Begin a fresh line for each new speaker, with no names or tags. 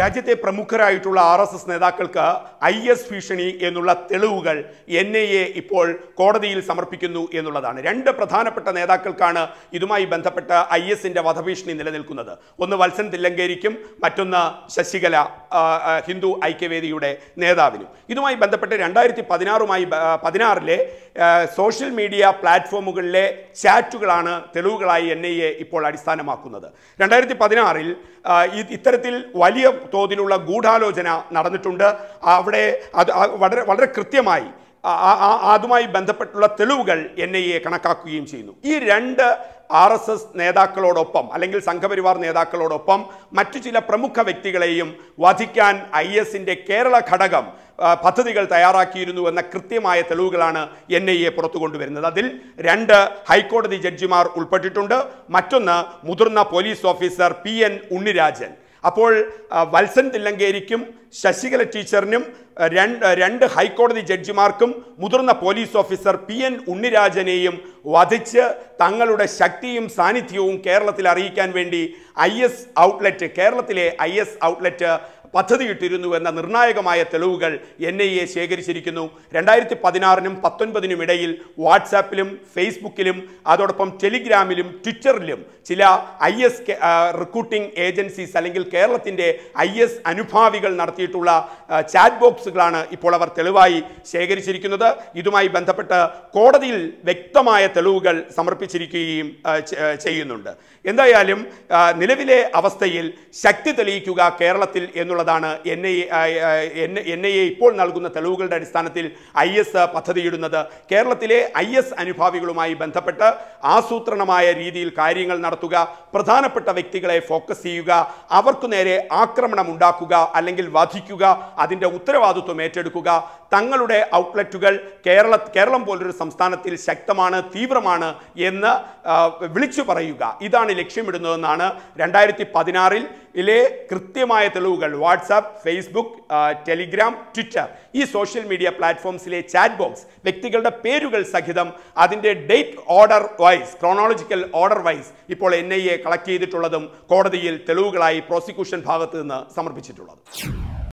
രാജ്യത്തെ പ്രമുഖരായിട്ടുള്ള R S S നേതാക്കൾക്ക് ഐ എസ് ഭീഷണി എന്നുള്ള തെളിവുകൾ എൻ ഐ എ ഇപ്പോൾ കോടതിയിൽ സമർപ്പിക്കുന്നു എന്നുള്ളതാണ് രണ്ട് പ്രധാനപ്പെട്ട നേതാക്കൾക്കാണ് ഇതുമായി ബന്ധപ്പെട്ട ഐ എസിൻ്റെ വധഭീഷണി നിലനിൽക്കുന്നത് ഒന്ന് വത്സൻ തില്ലങ്കേരിക്കും മറ്റൊന്ന് ശശികല ഹിന്ദു ഐക്യവേദിയുടെ നേതാവിനും ഇതുമായി ബന്ധപ്പെട്ട് രണ്ടായിരത്തി പതിനാറുമായി പതിനാറിലെ സോഷ്യൽ മീഡിയ പ്ലാറ്റ്ഫോമുകളിലെ ചാറ്റുകളാണ് തെളിവുകളായി എൻ ഐ എ ഇപ്പോൾ അടിസ്ഥാനമാക്കുന്നത് രണ്ടായിരത്തി പതിനാറിൽ ഇത്തരത്തിൽ വലിയ തോതിലുള്ള ഗൂഢാലോചന നടന്നിട്ടുണ്ട് അവിടെ അത് വളരെ വളരെ കൃത്യമായി അതുമായി ബന്ധപ്പെട്ടുള്ള തെളിവുകൾ എൻ ഐ എ കണക്കാക്കുകയും ചെയ്യുന്നു ഈ രണ്ട് ആർ എസ് എസ് നേതാക്കളോടൊപ്പം അല്ലെങ്കിൽ സംഘപരിവാർ നേതാക്കളോടൊപ്പം മറ്റു ചില പ്രമുഖ വ്യക്തികളെയും വധിക്കാൻ ഐ എസിൻ്റെ കേരള ഘടകം പദ്ധതികൾ തയ്യാറാക്കിയിരുന്നു എന്ന കൃത്യമായ തെളിവുകളാണ് എൻ ഐ എ പുറത്തു കൊണ്ടുവരുന്നത് അതിൽ രണ്ട് ഹൈക്കോടതി ജഡ്ജിമാർ ഉൾപ്പെട്ടിട്ടുണ്ട് മറ്റൊന്ന് മുതിർന്ന police officer P N Unnirajan അപ്പോൾ വത്സൻ തില്ലങ്കേരിക്കും ശശികല ടീച്ചറിനും രണ്ട് രണ്ട് ഹൈക്കോടതി ജഡ്ജിമാർക്കും മുതിർന്ന പോലീസ് ഓഫീസർ പി എൻ ഉണ്ണിരാജനെയും വധിച്ച് തങ്ങളുടെ ശക്തിയും സാന്നിധ്യവും കേരളത്തിൽ അറിയിക്കാൻ വേണ്ടി ഐ എസ് ഔട്ട്ലെറ്റ് കേരളത്തിലെ ഐ എസ് ഔട്ട്ലെറ്റ് പദ്ധതിയിട്ടിരുന്നു എന്ന നിർണായകമായ തെളിവുകൾ എൻ ഐ എ ശേഖരിച്ചിരിക്കുന്നു രണ്ടായിരത്തി പതിനാറിനും പത്തൊൻപതിനും ഇടയിൽ വാട്സാപ്പിലും ഫേസ്ബുക്കിലും അതോടൊപ്പം ടെലിഗ്രാമിലും ട്വിറ്ററിലും ചില ഐ എസ് റിക്രൂട്ടിംഗ് ഏജൻസീസ് അല്ലെങ്കിൽ കേരളത്തിൻ്റെ ഐ എസ് അനുഭാവികൾ നടത്തിയിട്ടുള്ള ചാറ്റ് ബോക്സുകളാണ് ഇപ്പോൾ അവർ തെളിവായി ശേഖരിച്ചിരിക്കുന്നത് ഇതുമായി ബന്ധപ്പെട്ട് കോടതിയിൽ വ്യക്തമായ തെളിവുകൾ സമർപ്പിച്ചിരിക്കുകയും ചെയ്യുന്നുണ്ട് എന്തായാലും നിലവിലെ അവസ്ഥയിൽ ശക്തി തെളിയിക്കുക കേരളത്തിൽ എന്നുള്ള എന്നുള്ളതാണ് N I N I A ഇപ്പോൾ നൽകുന്ന തെളിവുകളുടെ അടിസ്ഥാനത്തിൽ ഐ എസ് പദ്ധതിയിടുന്നത് കേരളത്തിലെ ഐ എസ് അനുഭാവികളുമായി ബന്ധപ്പെട്ട് ആസൂത്രണമായ രീതിയിൽ കാര്യങ്ങൾ നടത്തുക പ്രധാനപ്പെട്ട വ്യക്തികളെ ഫോക്കസ് ചെയ്യുക അവർക്കു നേരെ ആക്രമണം ഉണ്ടാക്കുക അല്ലെങ്കിൽ വധിക്കുക അതിൻ്റെ ഉത്തരവാദിത്വം ഏറ്റെടുക്കുക തങ്ങളുടെ ഔട്ട്ലെറ്റുകൾ കേരള കേരളം പോലൊരു സംസ്ഥാനത്തിൽ ശക്തമാണ് തീവ്രമാണ് എന്ന് വിളിച്ചു പറയുക ഇതാണ് ലക്ഷ്യമിടുന്നതെന്നാണ് രണ്ടായിരത്തി പതിനാറിൽ ഇതിലെ കൃത്യമായ തെളിവുകൾ വാട്സാപ്പ് ഫേസ്ബുക്ക് ടെലിഗ്രാം ട്വിറ്റർ ഈ സോഷ്യൽ മീഡിയ പ്ലാറ്റ്ഫോംസിലെ ചാറ്റ് ബോക്സ് വ്യക്തികളുടെ പേരുകൾ സഹിതം അതിൻ്റെ date order wise chronological order wise ഇപ്പോൾ എൻ ഐ എ കളക്ട് ചെയ്തിട്ടുള്ളതും കോടതിയിൽ തെളിവുകളായി പ്രോസിക്യൂഷൻ ഭാഗത്ത് നിന്ന് സമർപ്പിച്ചിട്ടുള്ളതും